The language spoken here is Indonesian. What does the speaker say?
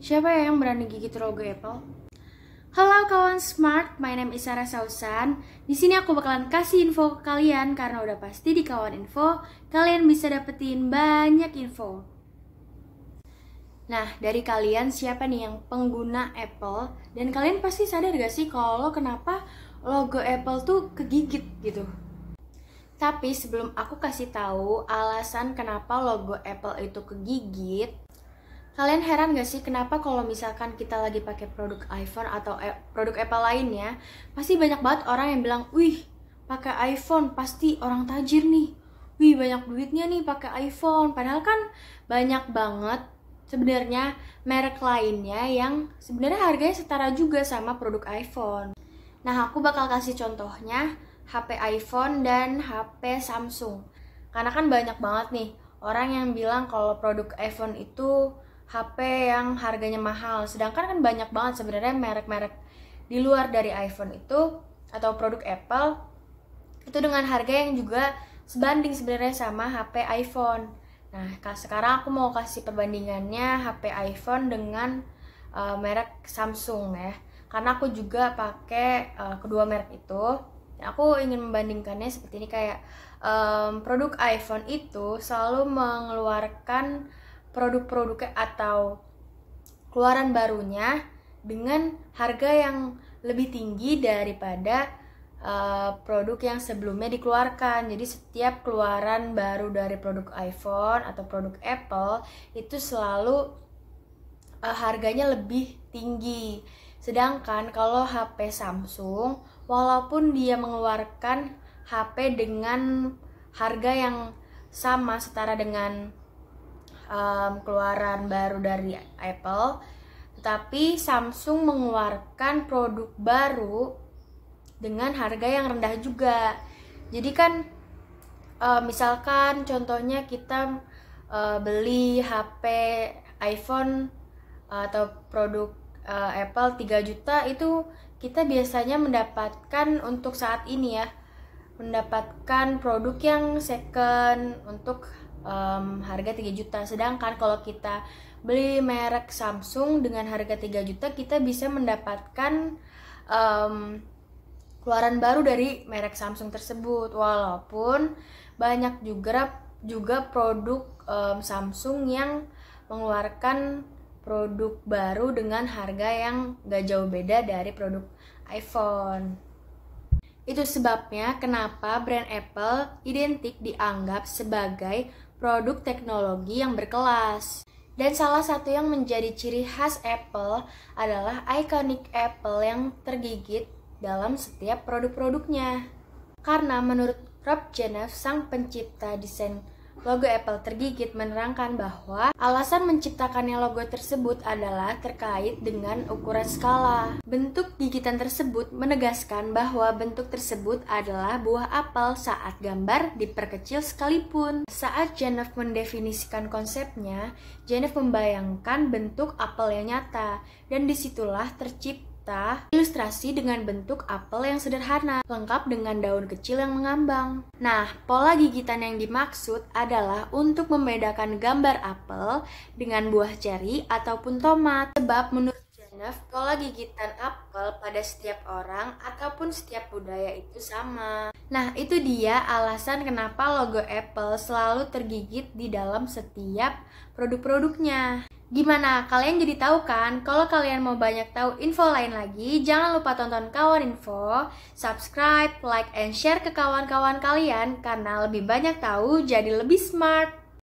Siapa ya yang berani gigit logo Apple? Ya, Halo kawan smart, my name is Sarah Sausan. Di sini aku bakalan kasih info ke kalian karena udah pasti di kawan info kalian bisa dapetin banyak info. Nah, dari kalian siapa nih yang pengguna Apple? Dan kalian pasti sadar gak sih kalau kenapa logo Apple tuh kegigit gitu? Tapi sebelum aku kasih tahu alasan kenapa logo Apple itu kegigit, Kalian heran gak sih kenapa kalau misalkan kita lagi pakai produk iPhone atau produk Apple lainnya, pasti banyak banget orang yang bilang, "Wih, pakai iPhone pasti orang tajir nih. Wih, banyak duitnya nih pakai iPhone." Padahal kan banyak banget sebenarnya merek lainnya yang sebenarnya harganya setara juga sama produk iPhone. Nah, aku bakal kasih contohnya HP iPhone dan HP Samsung. Karena kan banyak banget nih orang yang bilang kalau produk iPhone itu HP yang harganya mahal. Sedangkan kan banyak banget sebenarnya merek-merek di luar dari iPhone itu atau produk Apple itu dengan harga yang juga sebanding sebenarnya sama HP iPhone. Nah, sekarang aku mau kasih perbandingannya HP iPhone dengan uh, merek Samsung ya. Karena aku juga pakai uh, kedua merek itu. Aku ingin membandingkannya seperti ini kayak um, produk iPhone itu selalu mengeluarkan produk-produknya atau keluaran barunya dengan harga yang lebih tinggi daripada uh, produk yang sebelumnya dikeluarkan. Jadi setiap keluaran baru dari produk iPhone atau produk Apple itu selalu uh, harganya lebih tinggi. Sedangkan kalau HP Samsung walaupun dia mengeluarkan HP dengan harga yang sama setara dengan um, keluaran baru dari Apple, tetapi Samsung mengeluarkan produk baru dengan harga yang rendah juga. Jadi kan uh, misalkan contohnya kita uh, beli HP iPhone uh, atau produk uh, Apple 3 juta itu kita biasanya mendapatkan untuk saat ini ya mendapatkan produk yang second untuk um, harga 3 juta. Sedangkan kalau kita beli merek Samsung dengan harga 3 juta kita bisa mendapatkan um, keluaran baru dari merek Samsung tersebut. Walaupun banyak juga juga produk um, Samsung yang mengeluarkan produk baru dengan harga yang gak jauh beda dari produk iPhone. Itu sebabnya kenapa brand Apple identik dianggap sebagai produk teknologi yang berkelas. Dan salah satu yang menjadi ciri khas Apple adalah iconic Apple yang tergigit dalam setiap produk-produknya. Karena menurut Rob Jenef, sang pencipta desain logo Apple tergigit menerangkan bahwa alasan menciptakannya logo tersebut adalah terkait dengan ukuran skala. Bentuk gigitan tersebut menegaskan bahwa bentuk tersebut adalah buah apel saat gambar diperkecil sekalipun. Saat Jennifer mendefinisikan konsepnya, Jennifer membayangkan bentuk apel yang nyata dan disitulah tercipta kita ilustrasi dengan bentuk apel yang sederhana, lengkap dengan daun kecil yang mengambang. Nah, pola gigitan yang dimaksud adalah untuk membedakan gambar apel dengan buah ceri ataupun tomat, sebab menurut Denov, pola gigitan apel pada setiap orang ataupun setiap budaya itu sama. Nah, itu dia alasan kenapa logo Apple selalu tergigit di dalam setiap produk-produknya. Gimana? Kalian jadi tahu kan? Kalau kalian mau banyak tahu info lain lagi, jangan lupa tonton Kawan Info, subscribe, like, and share ke kawan-kawan kalian karena lebih banyak tahu jadi lebih smart.